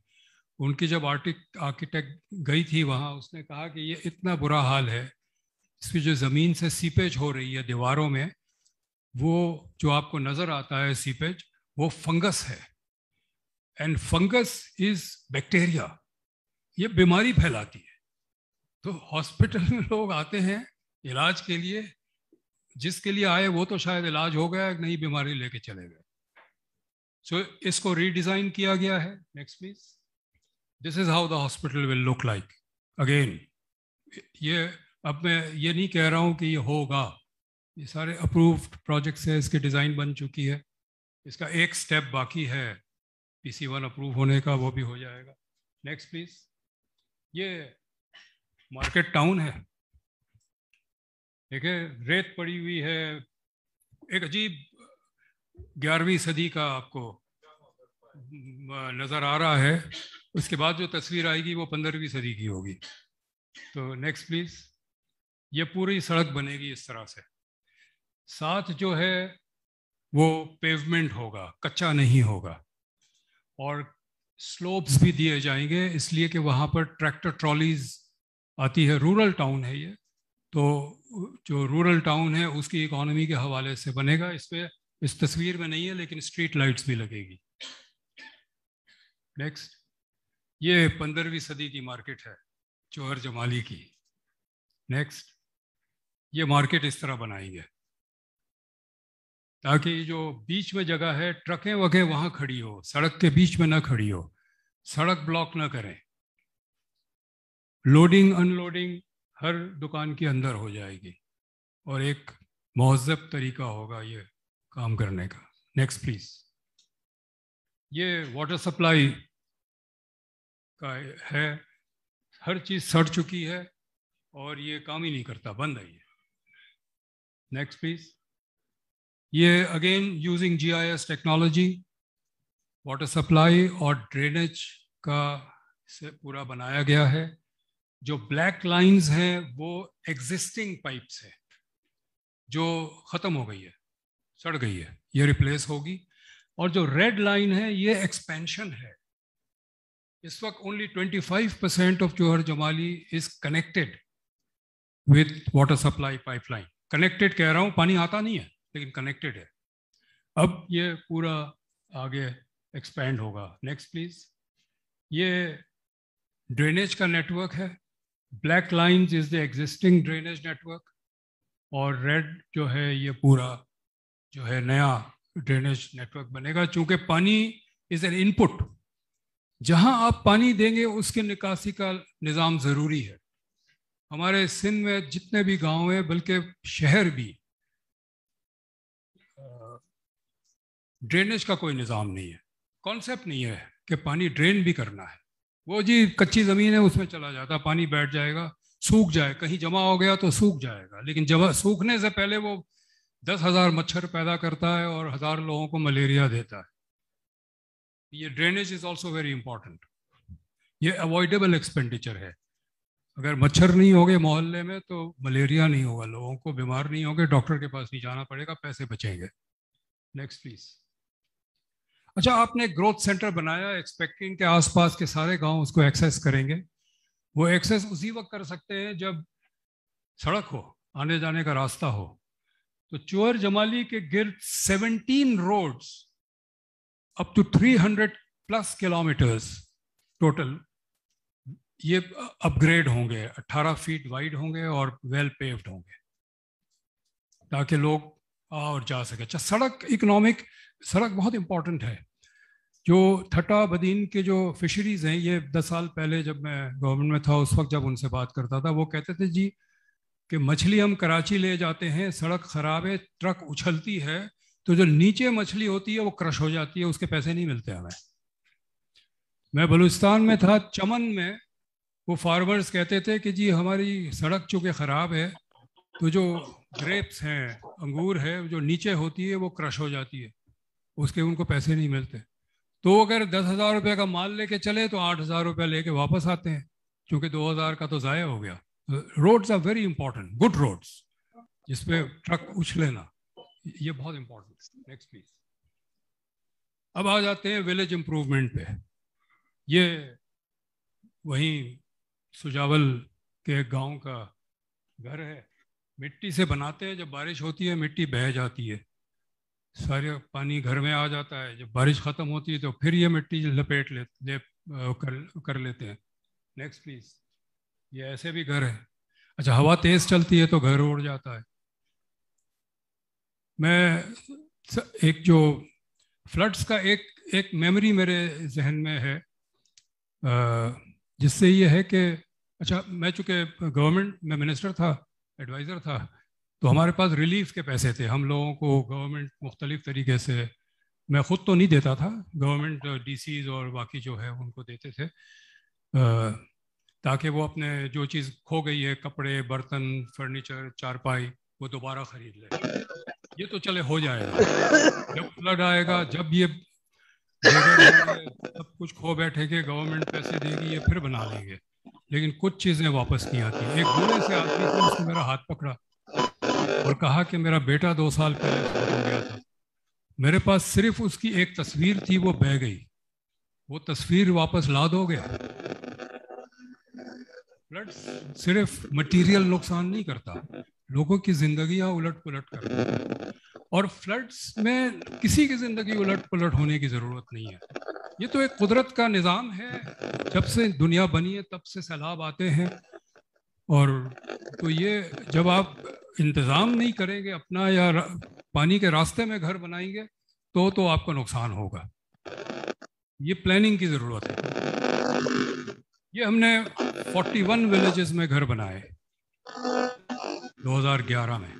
S1: उनकी जब आर्टिक आर्किटेक्ट गई थी वहाँ उसने कहा कि ये इतना बुरा हाल है इसकी जो ज़मीन से सीपेज हो रही है दीवारों में वो जो आपको नज़र आता है सीपेज वो फंगस है एंड फंगस इज़ बैक्टीरिया ये बीमारी फैलाती है तो हॉस्पिटल में लोग आते हैं इलाज के लिए जिसके लिए आए वो तो शायद इलाज हो गया नई बीमारी लेके चले गए सो so, इसको रीडिज़ाइन किया गया है next please this is how the hospital will look like again ये अब मैं ये नहीं कह रहा हूँ कि ये होगा ये सारे अप्रूव्ड प्रोजेक्ट्स हैं इसकी डिज़ाइन बन चुकी है इसका एक स्टेप बाकी है पी सी वन अप्रूव होने का वो भी हो जाएगा नेक्स्ट प्लीज ये मार्केट टाउन है देखे रेत पड़ी हुई है एक अजीब ग्यारहवीं सदी का आपको नज़र आ रहा है उसके बाद जो तस्वीर आएगी वो पंद्रहवीं सदी की होगी तो नेक्स्ट प्लीज़ ये पूरी सड़क बनेगी इस तरह से साथ जो है वो पेवमेंट होगा कच्चा नहीं होगा और स्लोप्स भी दिए जाएंगे इसलिए कि वहाँ पर ट्रैक्टर ट्रॉलीज आती है रूरल टाउन है ये तो जो रूरल टाउन है उसकी इकोनॉमी के हवाले से बनेगा इस पर इस तस्वीर में नहीं है लेकिन स्ट्रीट लाइट्स भी लगेगी नेक्स्ट ये पंद्रहवीं सदी की मार्केट है चोहर जमाली की नेक्स्ट ये मार्केट इस तरह बनाएंगे ताकि जो बीच में जगह है ट्रकें वगैरह वहां खड़ी हो सड़क के बीच में ना खड़ी हो सड़क ब्लॉक ना करें लोडिंग अनलोडिंग हर दुकान के अंदर हो जाएगी और एक महजब तरीका होगा ये काम करने का नेक्स्ट प्लीज ये वाटर सप्लाई का है हर चीज़ सड़ चुकी है और ये काम ही नहीं करता बंद है ये नेक्स्ट please. ये again using GIS technology water supply और ड्रेनेज का से पूरा बनाया गया है जो ब्लैक लाइंस हैं वो एग्जिस्टिंग पाइप्स है जो ख़त्म हो गई है सड़ गई है ये रिप्लेस होगी और जो रेड लाइन है ये एक्सपेंशन है इस वक्त only twenty five percent of Johar Jamali is connected with water supply pipeline connected कह रहा हूँ पानी आता नहीं है लेकिन कनेक्टेड है अब ये पूरा आगे एक्सपेंड होगा नेक्स्ट प्लीज ये ड्रेनेज का नेटवर्क है black lines is the existing drainage network और रेड जो है ये पूरा जो है नया ड्रेनेज नेटवर्क बनेगा चूंकि पानी इज एन इनपुट जहां आप पानी देंगे उसके निकासी का निज़ाम ज़रूरी है हमारे सिंध में जितने भी गांव हैं बल्कि शहर भी ड्रेनेज का कोई निज़ाम नहीं है कॉन्सेप्ट नहीं है कि पानी ड्रेन भी करना है वो जी कच्ची ज़मीन है उसमें चला जाता पानी बैठ जाएगा सूख जाए कहीं जमा हो गया तो सूख जाएगा लेकिन जमा सूखने से पहले वो दस हज़ार मच्छर पैदा करता है और हज़ार लोगों को मलेरिया देता है ये drainage is also very important ये अवॉइडेबल एक्सपेंडिचर है अगर मच्छर नहीं होंगे मोहल्ले में तो मलेरिया नहीं होगा लोगों को बीमार नहीं होंगे डॉक्टर के पास नहीं जाना पड़ेगा पैसे बचेंगे नेक्स्ट प्लीज अच्छा आपने ग्रोथ सेंटर बनाया एक्सपेक्टिंग के आसपास के सारे गांव उसको एक्सेस करेंगे वो एक्सेस उसी वक्त कर सकते हैं जब सड़क हो आने जाने का रास्ता हो तो चोर जमाली के गिर्द 17 roads up to 300 plus kilometres total ये अपग्रेड होंगे 18 फीट वाइड होंगे और वेल पेव्ड होंगे ताकि लोग आ और जा सके अच्छा सड़क इकोनॉमिक सड़क बहुत इंपॉर्टेंट है जो थटा बदीन के जो फिशरीज़ हैं ये दस साल पहले जब मैं गवर्नमेंट में था उस वक्त जब उनसे बात करता था वो कहते थे जी कि मछली हम कराची ले जाते हैं सड़क ख़राब है ट्रक उछलती है तो जो नीचे मछली होती है वो क्रश हो जाती है उसके पैसे नहीं मिलते हमें मैं बलूचिस्तान में था चमन में वो फार्मर्स कहते थे कि जी हमारी सड़क चूँकि ख़राब है तो जो ग्रेप्स हैं अंगूर है जो नीचे होती है वो क्रश हो जाती है उसके उनको पैसे नहीं मिलते तो अगर दस हज़ार रुपये का माल लेके चले तो आठ हज़ार रुपये लेके वापस आते हैं क्योंकि दो हज़ार का तो ज़ाया हो गया roads are very important good roads जिसपे ट्रक उछलेना ये बहुत इंपॉर्टेंट नेक्स्ट प्लीज अब आ जाते हैं विलेज इम्प्रूवमेंट पे ये वहीं सुजावल के एक गाँव का घर है मिट्टी से बनाते हैं जब बारिश होती है मिट्टी बह जाती है सारे पानी घर में आ जाता है जब बारिश ख़त्म होती है तो फिर ये मिट्टी लपेट ले, ले कर, कर लेते हैं नेक्स्ट प्लीज ये ऐसे भी घर है अच्छा हवा तेज़ चलती है तो घर उड़ जाता है मैं एक जो फ्लड्स का एक एक मेमोरी मेरे जहन में है जिससे ये है कि अच्छा मैं चूँकि गवर्नमेंट में मिनिस्टर था एडवाइज़र था तो हमारे पास रिलीफ के पैसे थे हम लोगों को गवर्नमेंट मुख्तलिफ तरीके से मैं ख़ुद तो नहीं देता था गवर्नमेंट डीसीज और बाकी जो है उनको देते थे ताकि वो अपने जो चीज़ खो गई है कपड़े बर्तन फर्नीचर चारपाई वो दोबारा ख़रीद ले ये तो चले हो जाएगा जब फ्लड आएगा जब ये सब कुछ खो बैठेंगे गवर्नमेंट पैसे देगी ये फिर बना लेंगे लेकिन कुछ चीज़ें वापस नहीं आती एक बूढ़े से आदमी थे उसने मेरा हाथ पकड़ा और कहा कि मेरा बेटा दो साल पहले खो गया था मेरे पास सिर्फ उसकी एक तस्वीर थी वो बह गई वो तस्वीर वापस ला दोगे ब्लड सिर्फ मटेरियल नुकसान नहीं करता लोगों की जिंदगी उलट पुलट करता और फ्लड्स में किसी की ज़िंदगी उलट पुलट होने की ज़रूरत नहीं है ये तो एक कुदरत का निज़ाम है जब से दुनिया बनी है तब से सैलाब आते हैं और तो ये जब आप इंतज़ाम नहीं करेंगे अपना या पानी के रास्ते में घर बनाएंगे तो तो आपका नुकसान होगा ये प्लानिंग की ज़रूरत है ये हमने 41 विलेजेस में घर बनाए 2011 में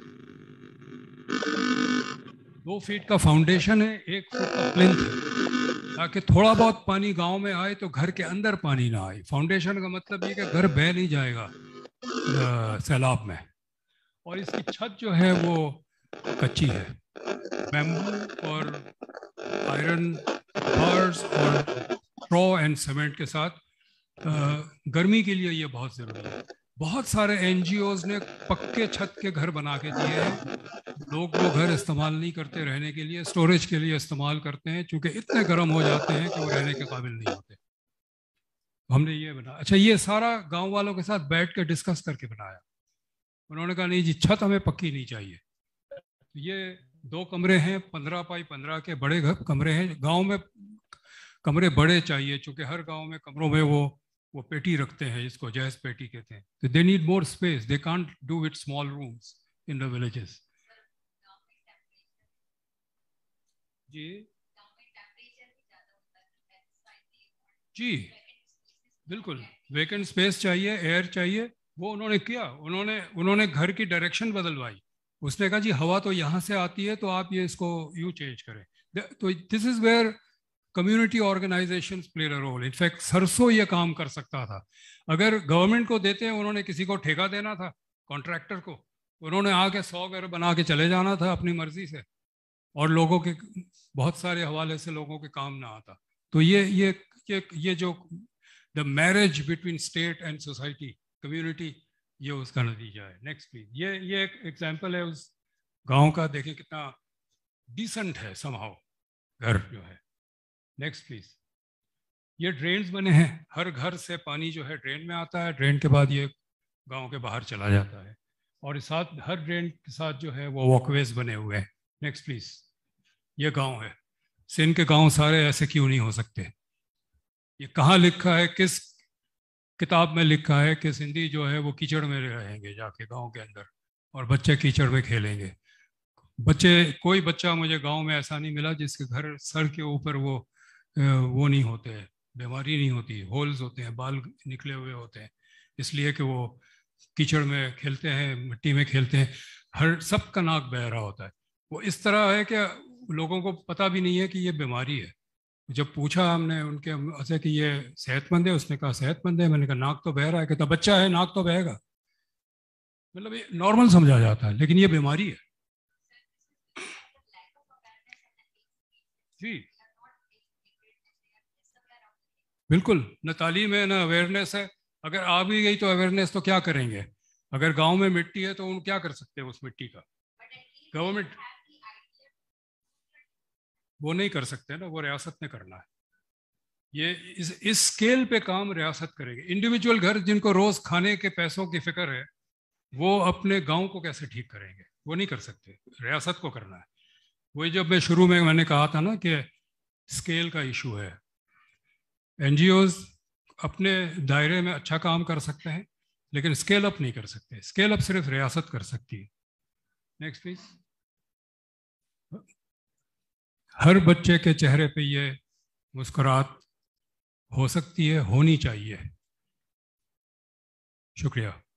S1: दो फीट का फाउंडेशन है एक फुट का प्लिंथ है ताकि थोड़ा बहुत पानी गांव में आए तो घर के अंदर पानी ना आए फाउंडेशन का मतलब ये कि घर बह नहीं जाएगा सैलाब में और इसकी छत जो है वो कच्ची है बैम्बू और आयरन बर्स और ट्रॉ एंड सीमेंट के साथ गर्मी के लिए ये बहुत ज़रूरी है बहुत सारे एन ने पक्के छत के घर बना के दिए हैं लोग वो घर इस्तेमाल नहीं करते रहने के लिए स्टोरेज के लिए इस्तेमाल करते हैं क्योंकि इतने गर्म हो जाते हैं कि वो रहने के काबिल नहीं होते तो हमने ये बना अच्छा ये सारा गांव वालों के साथ बैठ कर डिस्कस करके बनाया उन्होंने कहा नहीं जी छत हमें पक्की नहीं चाहिए तो ये दो कमरे हैं पंद्रह बाई पंद्रह के बड़े घर कमरे हैं गाँव में कमरे बड़े चाहिए चूंकि हर गाँव में कमरों में वो वो पेटी रखते हैं जिसको जैज पेटी कहते हैं तो they need more space they can't do with small rooms in the villages जी जी बिल्कुल वेकेंट स्पेस चाहिए एयर चाहिए वो उन्होंने किया उन्होंने उन्होंने घर की डायरेक्शन बदलवाई उसने कहा जी हवा तो यहाँ से आती है तो आप ये इसको यू चेंज करें तो this is where community organisations play a role in fact सरसों ये काम कर सकता था अगर गवर्नमेंट को देते हैं उन्होंने किसी को ठेका देना था कॉन्ट्रैक्टर को उन्होंने आके सौ घर बना के चले जाना था अपनी मर्जी से और लोगों के बहुत सारे हवाले से लोगों के काम ना आता तो ये ये ये, ये जो the marriage between state and society community ये उसका नतीजा है नेक्स्ट प्लीज ये ये एक एग्जाम्पल है उस गांव का देखें कितना डिसेंट है समाव घर जो है नेक्स्ट प्लीज ये ड्रेन बने हैं हर घर से पानी जो है ड्रेन में आता है ड्रेन के बाद ये गांव के बाहर चला जाता है और साथ हर ड्रेन के साथ जो है वो वॉकवेज बने हुए हैं नेक्स्ट प्लीज ये गांव है सिंध के गांव सारे ऐसे क्यों नहीं हो सकते ये कहाँ लिखा है किस किताब में लिखा है कि सिंधी जो है वो कीचड़ में रहेंगे जाके गांव के अंदर और बच्चे कीचड़ में खेलेंगे बच्चे कोई बच्चा मुझे गांव में ऐसा नहीं मिला जिसके घर सर के ऊपर वो वो नहीं होते बीमारी नहीं होती होल्स होते हैं बाल निकले हुए होते हैं इसलिए कि वो कीचड़ में खेलते हैं मिट्टी में खेलते हैं हर सब का नाक बह रहा होता है वो इस तरह है कि लोगों को पता भी नहीं है कि ये बीमारी है जब पूछा हमने उनके ऐसे कि ये सेहतमंद है उसने कहा सेहतमंद है मैंने कहा नाक तो बह रहा है कहता बच्चा है नाक तो बहेगा मतलब ये नॉर्मल समझा जाता है लेकिन ये बीमारी है जी बिल्कुल न तालीम है ना अवेयरनेस है अगर आ भी गई तो अवेयरनेस तो क्या करेंगे अगर गांव में मिट्टी है तो उन क्या कर सकते हैं उस मिट्टी का गवर्नमेंट वो नहीं कर सकते ना वो रियासत ने करना है ये इस इस स्केल पे काम रियासत करेगी इंडिविजुअल घर जिनको रोज खाने के पैसों की फिक्र है वो अपने गांव को कैसे ठीक करेंगे वो नहीं कर सकते रियासत को करना है वही जब मैं शुरू में मैंने कहा था ना कि स्केल का इशू है एन अपने दायरे में अच्छा काम कर सकते हैं लेकिन स्केल अप नहीं कर सकते स्केल अप सिर्फ रियासत कर सकती है नेक्स्ट प्लीज हर बच्चे के चेहरे पे ये मुस्कुराहट हो सकती है होनी चाहिए शुक्रिया